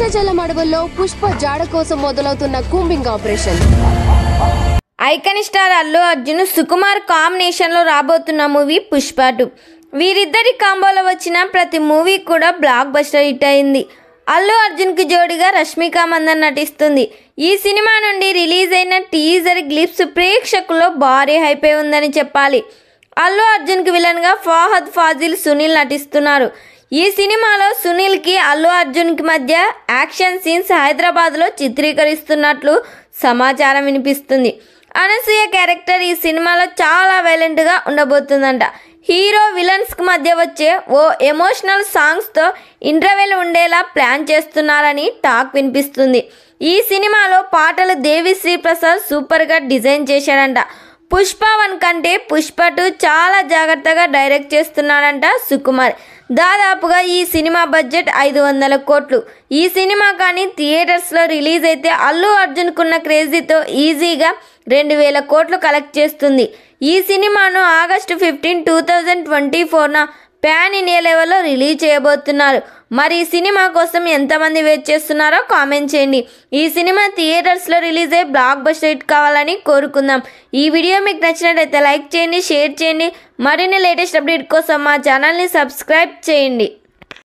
వర్షజలం అడవుల్లో పుష్ప జాడ కోసం మొదలవుతున్న combing operation icon star Allu Arjun Sukumar కాంబినేషన్లో రాబోతున్న మూవీ పుష్ప టూ వీరిద్దరి కాంబోలో వచ్చిన ప్రతి మూవీ కూడా బ్లాక్ బస్టర్ హిట్ అయింది అల్లు అర్జున్కి జోడిగా రష్మిక మందన్ నటిస్తుంది ఈ సినిమా నుండి రిలీజ్ అయిన టీజర్ గ్లిప్స్ ప్రేక్షకుల్లో భారీ అయి ఉందని చెప్పాలి అల్లు అర్జున్కి విలన్గా ఫాహద్ ఫాజిల్ సునీల్ నటిస్తున్నారు ఈ సినిమాలో సునీల్కి అల్లు అర్జున్కి మధ్య యాక్షన్ సీన్స్ హైదరాబాద్లో చిత్రీకరిస్తున్నట్లు సమాచారం వినిపిస్తుంది అనసూయ క్యారెక్టర్ ఈ సినిమాలో చాలా గా ఉండబోతుందంట హీరో విలన్స్కి మధ్య వచ్చే ఓ ఎమోషనల్ సాంగ్స్తో ఇంటర్వెల్ ఉండేలా ప్లాన్ చేస్తున్నారని టాక్ వినిపిస్తుంది ఈ సినిమాలో పాటలు దేవిశ్రీ ప్రసాద్ సూపర్గా డిజైన్ చేశాడంట పుష్ప వన్ కంటే పుష్ప టూ చాలా జాగ్రత్తగా డైరెక్ట్ చేస్తున్నాడంట సుకుమార్ దాదాపుగా ఈ సినిమా బడ్జెట్ ఐదు వందల కోట్లు ఈ సినిమా కానీ థియేటర్స్లో రిలీజ్ అయితే అల్లు అర్జున్కున్న క్రేజీతో ఈజీగా రెండు వేల కోట్లు కలెక్ట్ చేస్తుంది ఈ సినిమాను August fifteen two thousand twenty ఫోర్న ప్యాన్ ఇండియా లెవెల్లో రిలీజ్ చేయబోతున్నారు మరి ఈ సినిమా కోసం ఎంతమంది వెయిట్ చేస్తున్నారో కామెంట్ చేయండి ఈ సినిమా థియేటర్స్లో రిలీజ్ అయ్యి బ్లాక్ బస్ హిట్ కావాలని కోరుకుందాం ఈ వీడియో మీకు నచ్చినట్లయితే లైక్ చేయండి షేర్ చేయండి మరిన్ని లేటెస్ట్ అప్డేట్ కోసం మా ఛానల్ని సబ్స్క్రైబ్ చేయండి